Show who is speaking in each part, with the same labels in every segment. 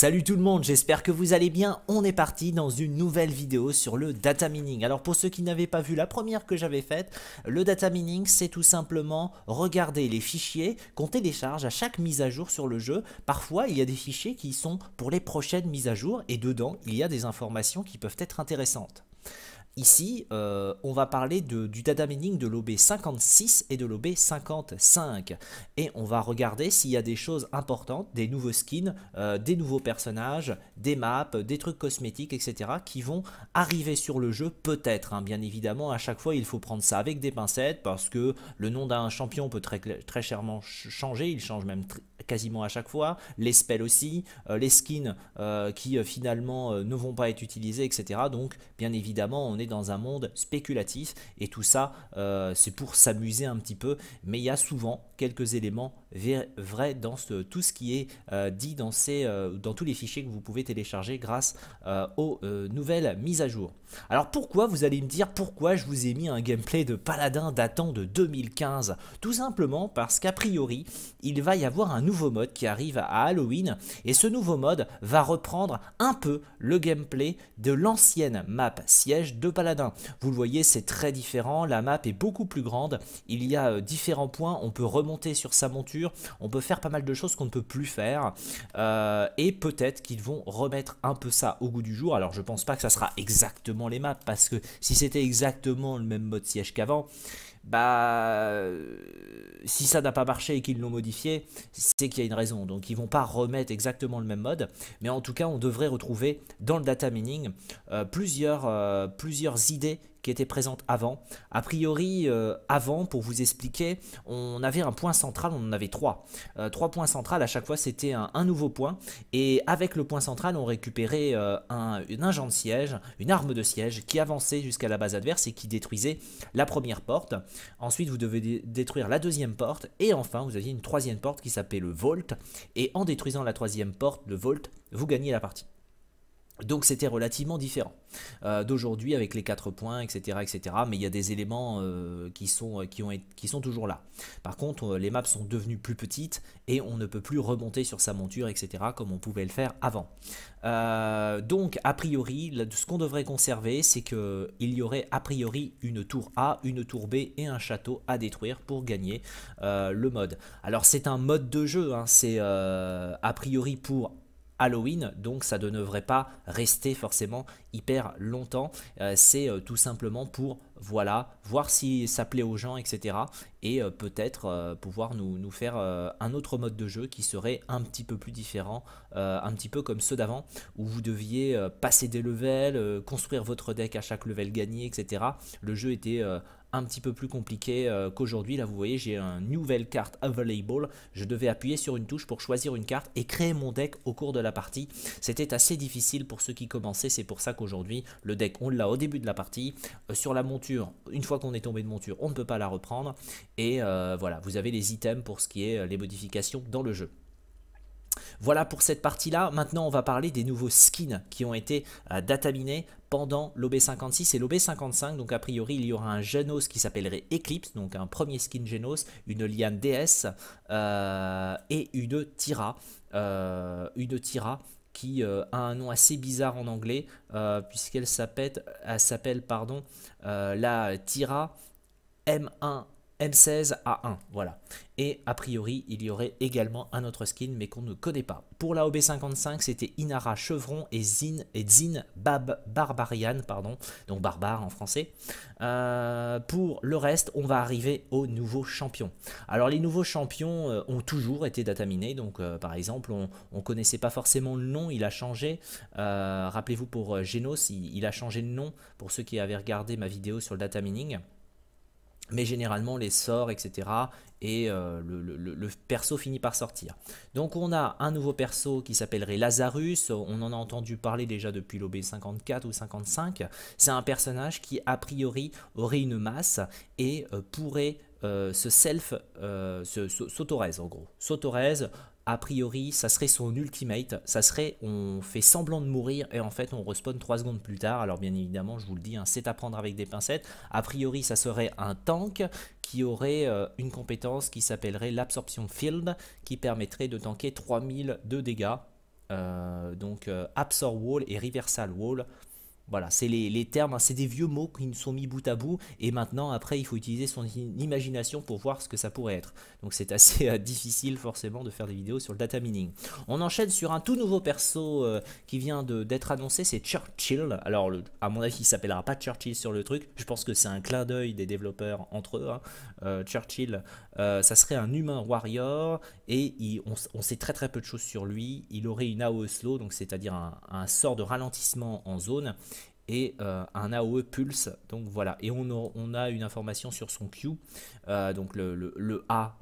Speaker 1: Salut tout le monde, j'espère que vous allez bien. On est parti dans une nouvelle vidéo sur le data mining. Alors pour ceux qui n'avaient pas vu la première que j'avais faite, le data mining c'est tout simplement regarder les fichiers compter qu'on charges à chaque mise à jour sur le jeu. Parfois il y a des fichiers qui sont pour les prochaines mises à jour et dedans il y a des informations qui peuvent être intéressantes. Ici, euh, on va parler du data mining de l'OB 56 et de l'OB 55. Et on va regarder s'il y a des choses importantes, des nouveaux skins, euh, des nouveaux personnages, des maps, des trucs cosmétiques, etc. qui vont arriver sur le jeu peut-être. Hein. Bien évidemment, à chaque fois, il faut prendre ça avec des pincettes parce que le nom d'un champion peut très, très chèrement changer. Il change même quasiment à chaque fois. Les spells aussi, euh, les skins qui finalement ne vont pas être utilisés, etc. Donc, bien évidemment, on dans un monde spéculatif et tout ça, euh, c'est pour s'amuser un petit peu, mais il y a souvent quelques éléments vrais dans tout ce qui est euh, dit dans, ces, euh, dans tous les fichiers que vous pouvez télécharger grâce aux nouvelles mises à jour. Alors pourquoi, vous allez me dire, pourquoi je vous ai mis un gameplay de Paladin datant de 2015 Tout simplement parce qu'a priori, il va y avoir un nouveau mode qui arrive à Halloween et ce nouveau mode va reprendre un peu le gameplay de l'ancienne map siège de paladin. Vous le voyez, c'est très différent, la map est beaucoup plus grande, il y a euh, différents points, on peut remonter sur sa monture, on peut faire pas mal de choses qu'on ne peut plus faire, euh, et peut-être qu'ils vont remettre un peu ça au goût du jour. Alors je pense pas que ça sera exactement les maps, parce que si c'était exactement le même mode siège qu'avant, bah, euh, si ça n'a pas marché et qu'ils l'ont modifié, c'est qu'il y a une raison. Donc ils vont pas remettre exactement le même mode, mais en tout cas, on devrait retrouver dans le data mining euh, plusieurs, euh, plusieurs idées qui était présente avant. A priori, euh, avant, pour vous expliquer, on avait un point central, on en avait trois. Euh, trois points centrales, à chaque fois c'était un, nouveau point. Et avec le point central, on récupérait euh, un, une de siège, une arme de siège, qui avançait jusqu'à la base adverse et qui détruisait la première porte. Ensuite, vous devez détruire la deuxième porte. Et enfin, vous aviez une troisième porte qui s'appelait le Volt. Et en détruisant la troisième porte, le Volt, vous gagnez la partie. Donc c'était relativement différent euh, d'aujourd'hui avec les 4 points, etc., etc. Mais il y a des éléments euh, qui, sont, euh, qui, ont, qui sont toujours là. Par contre, les maps sont devenues plus petites et on ne peut plus remonter sur sa monture, etc., comme on pouvait le faire avant. donc, a priori, ce qu'on devrait conserver, c'est qu'il y aurait a priori une tour A, une tour B et un château à détruire pour gagner le mode. Alors c'est un mode de jeu, hein. c'est a priori pour Halloween, donc ça ne devrait pas rester forcément hyper longtemps. Euh, c'est euh, tout simplement pour voilà, voir si ça plaît aux gens, etc. Et euh, peut-être pouvoir nous, nous faire un autre mode de jeu qui serait un petit peu plus différent, un petit peu comme ceux d'avant, où vous deviez passer des levels, construire votre deck à chaque level gagné, etc. Le jeu était un petit peu plus compliqué euh, qu'aujourd'hui. Là, vous voyez, j'ai une nouvelle carte available. Je devais appuyer sur une touche pour choisir une carte et créer mon deck au cours de la partie. C'était assez difficile pour ceux qui commençaient. C'est pour ça qu'aujourd'hui, le deck, on l'a au début de la partie. Euh, sur la monture, une fois qu'on est tombé de monture, on ne peut pas la reprendre. Et euh, voilà, vous avez les items pour ce qui est les modifications dans le jeu. Voilà pour cette partie-là. Maintenant, on va parler des nouveaux skins qui ont été euh, dataminés pendant l'OB56 et l'OB55. Donc, a priori, il y aura un Genos qui s'appellerait Eclipse, donc un premier skin Genos, une Liane DS euh, et une Tira. Euh, une Tira qui a un nom assez bizarre en anglais, puisqu'elle s'appelle, la Tira M1 M16 A1, voilà. Et a priori, il y aurait également un autre skin, mais qu'on ne connaît pas. Pour la OB55, c'était Inara Chevron et Zin, et Zin Bab, Barbarian, pardon, donc barbare en français. Euh, pour le reste, on va arriver aux nouveaux champions. Alors, les nouveaux champions euh, ont toujours été dataminés, donc euh, par exemple, on ne connaissait pas forcément le nom, il a changé. Rappelez-vous, pour Genos, il, il, a changé de nom, pour ceux qui avaient regardé ma vidéo sur le data mining mais généralement les sorts, etc. Et euh, le, perso finit par sortir. Donc on a un nouveau perso qui s'appellerait Lazarus, on en a entendu parler déjà depuis l'OB54 ou 55. C'est un personnage qui a priori aurait une masse et euh, pourrait euh, se self, euh, en gros, s'autorèse a priori, ça serait son ultimate, ça serait on fait semblant de mourir et en fait on respawn 3 secondes plus tard. Alors bien évidemment, je vous le dis, un hein, c'est à prendre avec des pincettes. A priori, ça serait un tank qui aurait euh, une compétence qui s'appellerait l'absorption field, qui permettrait de tanker 3000 de dégâts. Euh, donc euh, Absorb Wall et Reversal Wall voilà, c'est les, termes, hein, c'est des vieux mots qui nous sont mis bout à bout, et maintenant, après, il faut utiliser son imagination pour voir ce que ça pourrait être. Donc c'est assez euh, difficile, forcément, de faire des vidéos sur le data mining. On enchaîne sur un tout nouveau perso euh, qui vient d'être annoncé, c'est Churchill. Alors, le, à mon avis, il s'appellera pas Churchill sur le truc, je pense que c'est un clin d'œil des développeurs entre eux. Hein. Euh, Churchill, ça serait un humain warrior, et on, sait très très peu de choses sur lui. Il aurait une AO e slow, donc c'est-à-dire un, sort de ralentissement en zone, et euh, un AOE Pulse. Donc voilà, et on a, une information sur son Q, euh, donc le, A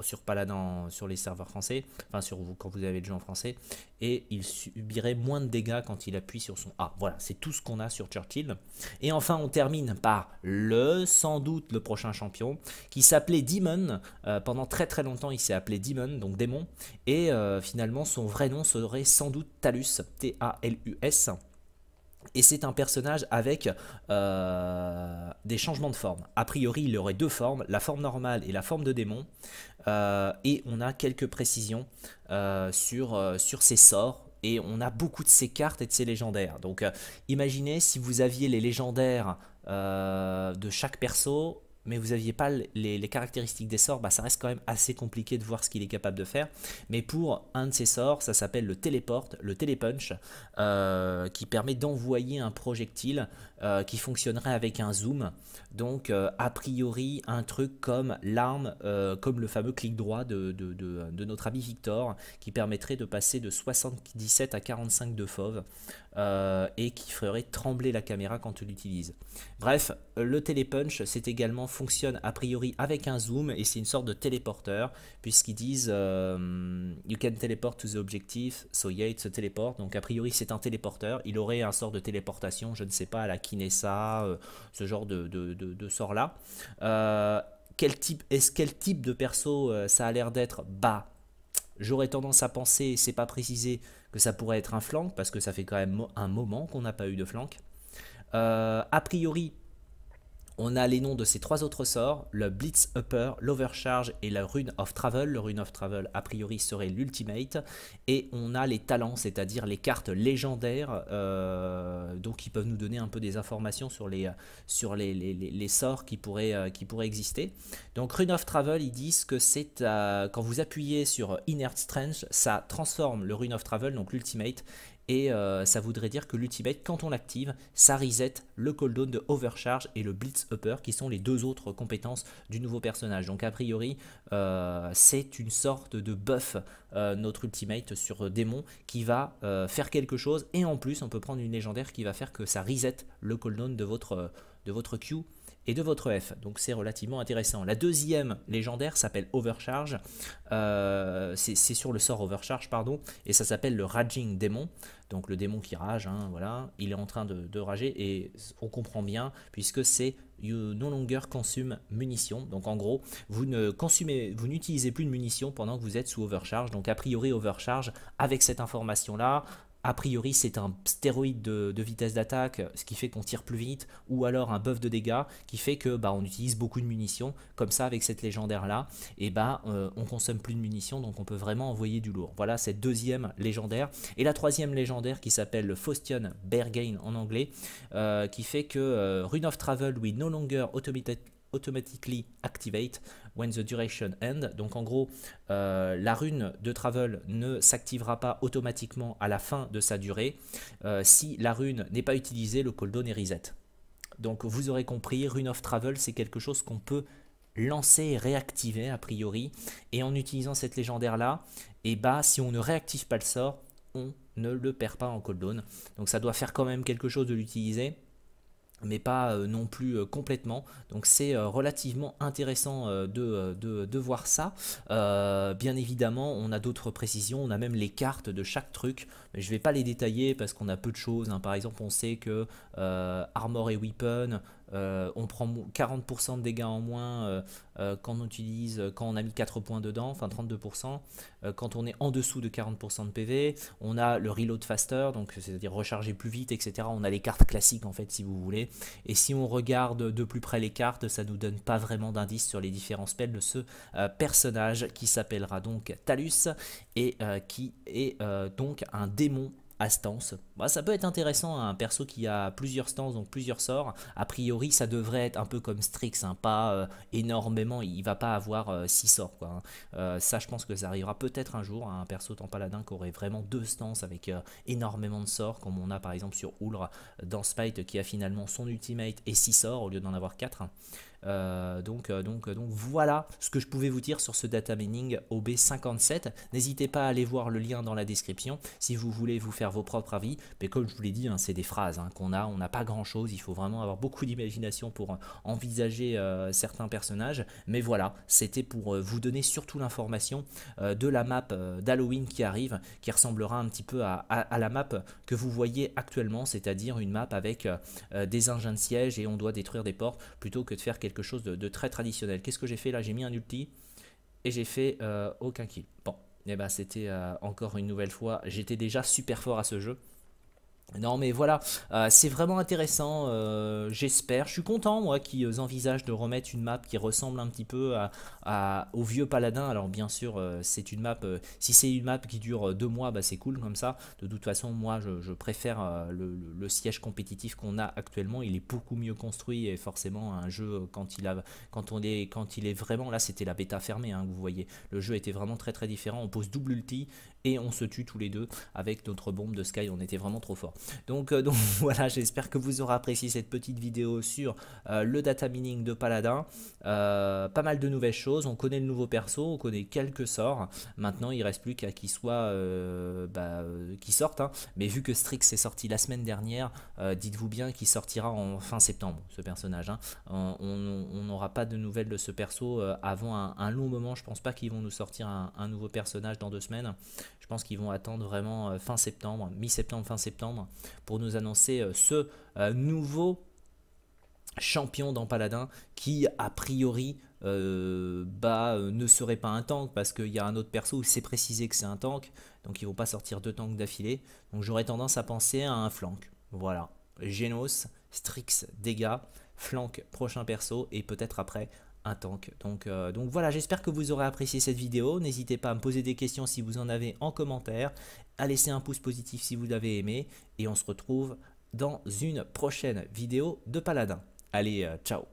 Speaker 1: sur Paladin sur les serveurs français, enfin sur quand vous avez le jeu en français, et il subirait moins de dégâts quand il appuie sur son A. Voilà, c'est tout ce qu'on a sur Churchill. Et enfin, on termine par le, sans doute, le prochain champion, qui s'appelait Demon. Euh, pendant très très longtemps, il s'est appelé Demon, donc démon, et finalement, son vrai nom serait sans doute Talus, T-A-L-U-S. Et c'est un personnage avec euh, des changements de forme. A priori, il aurait deux formes, la forme normale et la forme de démon. Euh, et on a quelques précisions euh, sur, sur ses sorts. Et on a beaucoup de ses cartes et de ses légendaires. Donc imaginez si vous aviez les légendaires de chaque perso mais vous n'aviez pas les, caractéristiques des sorts, bah ça reste quand même assez compliqué de voir ce qu'il est capable de faire. Mais pour un de ces sorts, ça s'appelle le téléporte, le télépunch, euh, qui permet d'envoyer un projectile euh, qui fonctionnerait avec un zoom. Donc euh, a priori un truc comme l'arme, comme le fameux clic droit de, de, de, notre ami Victor, qui permettrait de passer de 77 à 45 de fauve, et qui ferait trembler la caméra quand on l'utilise. Bref, le télépunch, c'est également fonctionne a priori avec un zoom et c'est une sorte de téléporteur puisqu'ils disent euh, You can teleport to the objective, so it se téléporte. Donc a priori c'est un téléporteur. Il aurait un sort de téléportation, je ne sais pas, à la Kinesa, euh, ce genre de, sort là. Euh, quel type, est-ce quel type de perso ça a l'air d'être Bah, j'aurais tendance à penser, c'est pas précisé, que ça pourrait être un flanc parce que ça fait quand même un moment qu'on n'a pas eu de flanc. a priori, on a les noms de ces trois autres sorts, le Blitz Upper, l'Overcharge et la Rune of Travel. Le Rune of Travel, a priori, serait l'ultimate. Et on a les talents, c'est-à-dire les cartes légendaires, euh, donc qui peuvent nous donner un peu des informations sur les, sur les, sorts qui pourraient, euh, qui exister. Donc Rune of Travel, ils disent que c'est euh, quand vous appuyez sur Inert Strength, ça transforme le Rune of Travel, donc l'ultimate, et euh, ça voudrait dire que l'ultimate, quand on l'active, ça reset le cooldown de overcharge et le blitz upper, qui sont les deux autres compétences du nouveau personnage. Donc a priori, euh, c'est une sorte de buff, euh, notre ultimate sur démon, qui va faire quelque chose, et en plus, on peut prendre une légendaire qui va faire que ça reset le cooldown de votre, de votre Q et de votre F. Donc c'est relativement intéressant. La deuxième légendaire s'appelle Overcharge. Euh, c'est sur le sort Overcharge, pardon. Et ça s'appelle le Raging Démon. Donc le démon qui rage, hein, voilà. Il est en train de, rager et on comprend bien puisque c'est You no longer consume munitions. Donc en gros, vous ne consumez, vous n'utilisez plus de munitions pendant que vous êtes sous overcharge. Donc a priori overcharge avec cette information là, a priori c'est un stéroïde de, vitesse d'attaque, ce qui fait qu'on tire plus vite, ou alors un buff de dégâts, qui fait que bah, on utilise beaucoup de munitions, comme ça avec cette légendaire là, et bah euh, on consomme plus de munitions, donc on peut vraiment envoyer du lourd. Voilà cette deuxième légendaire. Et la troisième légendaire qui s'appelle le Faustian Bear en anglais, euh, qui fait que euh, Rune of Travel oui no longer automated automatically activate when the duration end. Donc en gros, euh, la rune de travel ne s'activera pas automatiquement à la fin de sa durée euh, si la rune n'est pas utilisée, le cooldown est reset. Donc vous aurez compris, rune of travel, c'est quelque chose qu'on peut lancer et réactiver a priori. Et en utilisant cette légendaire là, et eh bah ben, si on ne réactive pas le sort, on ne le perd pas en cooldown. Donc ça doit faire quand même quelque chose de l'utiliser mais pas euh, non plus euh, complètement. Donc c'est euh, relativement intéressant de, voir ça. bien évidemment, on a d'autres précisions, on a même les cartes de chaque truc, mais je ne vais pas les détailler parce qu'on a peu de choses. Hein. Par exemple, on sait que Armor et Weapon, euh, on prend 40% de dégâts en moins euh, euh, quand on utilise, quand on a mis 4 points dedans, enfin 32%. quand on est en dessous de 40% de PV, on a le reload faster, donc c'est-à-dire recharger plus vite, etc. On a les cartes classiques en fait, si vous voulez. Et si on regarde de plus près les cartes, ça ne nous donne pas vraiment d'indice sur les différents spells de ce personnage qui s'appellera donc Talus et qui est donc un démon à stance. Bah, ça peut être intéressant, hein, un perso qui a plusieurs stances, donc plusieurs sorts. A priori, ça devrait être un peu comme Strix, hein, pas euh, énormément, il va pas avoir 6 euh, sorts. Quoi, hein. euh, ça, je pense que ça arrivera peut-être un jour, à hein, un perso temps paladin qui aurait vraiment deux stances avec énormément de sorts, comme on a par exemple sur oulra dans Spite qui a finalement son ultimate et 6 sorts au lieu d'en avoir 4. Euh, donc, euh, donc, euh, donc voilà ce que je pouvais vous dire sur ce data mining OB57. N'hésitez pas à aller voir le lien dans la description si vous voulez vous faire vos propres avis. Mais comme je vous l'ai dit, hein, c'est des phrases hein, qu'on a, on n'a pas grand chose. Il faut vraiment avoir beaucoup d'imagination pour envisager certains personnages. Mais voilà, c'était pour vous donner surtout l'information de la map d'Halloween qui arrive, qui ressemblera un petit peu à, la map que vous voyez actuellement, c'est-à-dire une map avec des engins de siège et on doit détruire des portes plutôt que de faire quelque quelque chose de, très traditionnel. Qu'est-ce que j'ai fait là J'ai mis un ulti et j'ai fait euh, aucun kill. Bon, et eh ben c'était euh, encore une nouvelle fois, j'étais déjà super fort à ce jeu. Non mais voilà, euh, c'est vraiment intéressant, euh, j'espère. Je suis content moi qu'ils envisagent de remettre une map qui ressemble un petit peu à, au vieux paladin. Alors bien sûr, euh, c'est une map, si c'est une map qui dure deux mois, bah, c'est cool comme ça. De toute façon, moi je, préfère le, siège compétitif qu'on a actuellement. Il est beaucoup mieux construit et forcément un jeu quand il, a, quand on est, quand il est vraiment... Là c'était la bêta fermée, hein, vous voyez. Le jeu était vraiment très très différent. On pose double ulti et on se tue tous les deux avec notre bombe de Sky, on était vraiment trop fort. Euh, donc, voilà, j'espère que vous aurez apprécié cette petite vidéo sur euh, le data mining de Paladin. Euh, pas mal de nouvelles choses, on connaît le nouveau perso, on connaît quelques sorts. Maintenant, il reste plus qu'à qu'il bah, sorte. bah, Mais vu que Strix est sorti la semaine dernière, dites-vous bien qu'il sortira en fin septembre, ce personnage. Hein. On n'aura pas de nouvelles de ce perso avant un, long moment. Je pense pas qu'ils vont nous sortir un nouveau personnage dans deux semaines. Je pense qu'ils vont attendre vraiment euh, fin septembre, mi-septembre, fin septembre, pour nous annoncer euh, ce euh, nouveau champion dans Paladin qui a priori bah, ne serait pas un tank parce qu'il y a un autre perso où c'est précisé que c'est un tank donc ils vont pas sortir deux tanks d'affilée donc j'aurais tendance à penser à un flank voilà Genos, Strix, dégâts, flank prochain perso et peut-être après un tank. Donc, euh, donc voilà, j'espère que vous aurez apprécié cette vidéo. N'hésitez pas à me poser des questions si vous en avez en commentaire, à laisser un pouce positif si vous l'avez aimé, et on se retrouve dans une prochaine vidéo de Paladin. Allez, euh, ciao